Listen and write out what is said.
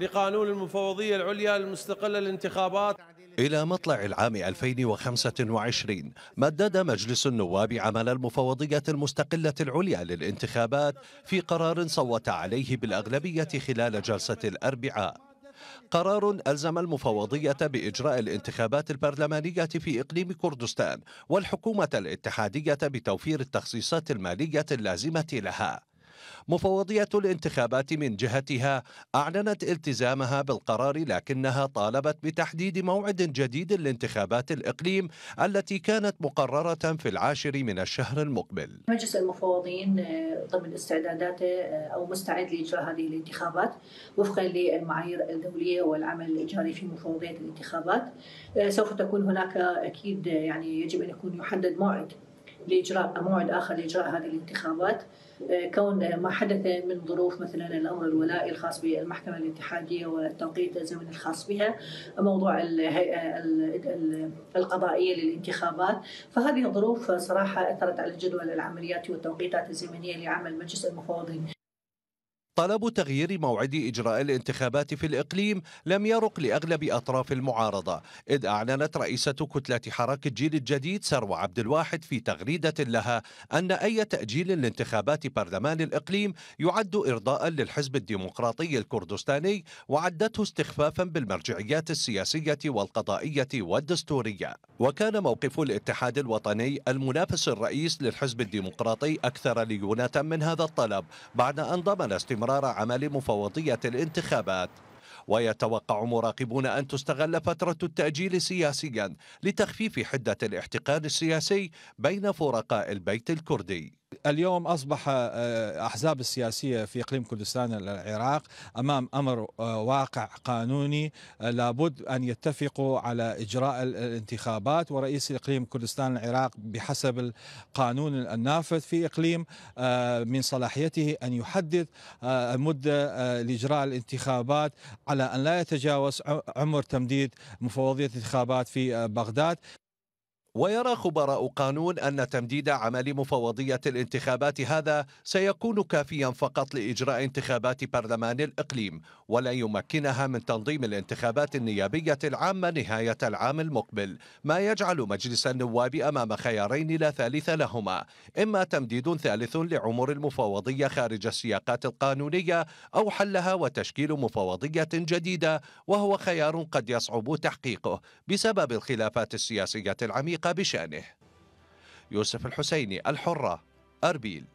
لقانون المفوضية العليا المستقلة للانتخابات إلى مطلع العام 2025 مدد مجلس النواب عمل المفوضية المستقلة العليا للانتخابات في قرار صوت عليه بالأغلبية خلال جلسة الأربعاء قرار ألزم المفوضية بإجراء الانتخابات البرلمانية في إقليم كردستان والحكومة الاتحادية بتوفير التخصيصات المالية اللازمة لها مفوضية الانتخابات من جهتها أعلنت التزامها بالقرار لكنها طالبت بتحديد موعد جديد لانتخابات الإقليم التي كانت مقررة في العاشر من الشهر المقبل مجلس المفوضين آه، ضمن استعداداته آه، أو مستعد لإجراء هذه الانتخابات وفقا للمعايير الدولية والعمل الجاري في مفوضية الانتخابات آه، سوف تكون هناك أكيد يعني يجب أن يكون يحدد موعد لاجراء موعد اخر لاجراء هذه الانتخابات آه، كون ما حدث من ظروف مثلا الامر الولائي الخاص بالمحكمه الاتحاديه والتوقيت الزمني الخاص بها موضوع الهيئه القضائيه للانتخابات فهذه الظروف صراحه اثرت على جدول العمليات والتوقيتات الزمنيه لعمل مجلس المفوضين طلب تغيير موعد إجراء الانتخابات في الإقليم لم يرق لأغلب أطراف المعارضة إذ أعلنت رئيسة كتلة حراك الجيل الجديد سروى عبد الواحد في تغريدة لها أن أي تأجيل لانتخابات برلمان الإقليم يعد إرضاء للحزب الديمقراطي الكردستاني وعدته استخفافا بالمرجعيات السياسية والقضائية والدستورية وكان موقف الاتحاد الوطني المنافس الرئيس للحزب الديمقراطي أكثر ليونة من هذا الطلب بعد أن ضمن استمرار قرار عمل مفوضية الانتخابات ويتوقع مراقبون أن تستغل فترة التأجيل سياسيا لتخفيف حدة الاحتقان السياسي بين فرقاء البيت الكردي اليوم أصبح آه، أحزاب السياسية في إقليم كردستان العراق أمام أمر آه، واقع قانوني آه، لابد أن يتفقوا على إجراء الانتخابات ورئيس إقليم كردستان العراق بحسب القانون النافذ في إقليم من صلاحيته أن يحدد مدة لإجراء الانتخابات على أن لا يتجاوز عمر تمديد مفوضية الانتخابات في بغداد ويرى خبراء قانون أن تمديد عمل مفوضية الانتخابات هذا سيكون كافيا فقط لإجراء انتخابات برلمان الإقليم ولن يمكنها من تنظيم الانتخابات النيابية العامة نهاية العام المقبل ما يجعل مجلس النواب أمام خيارين لا ثالث لهما إما تمديد ثالث لعمر المفوضية خارج السياقات القانونية أو حلها وتشكيل مفوضية جديدة وهو خيار قد يصعب تحقيقه بسبب الخلافات السياسية العميقة الوثيقة بشأنه يوسف الحسيني الحرة أربيل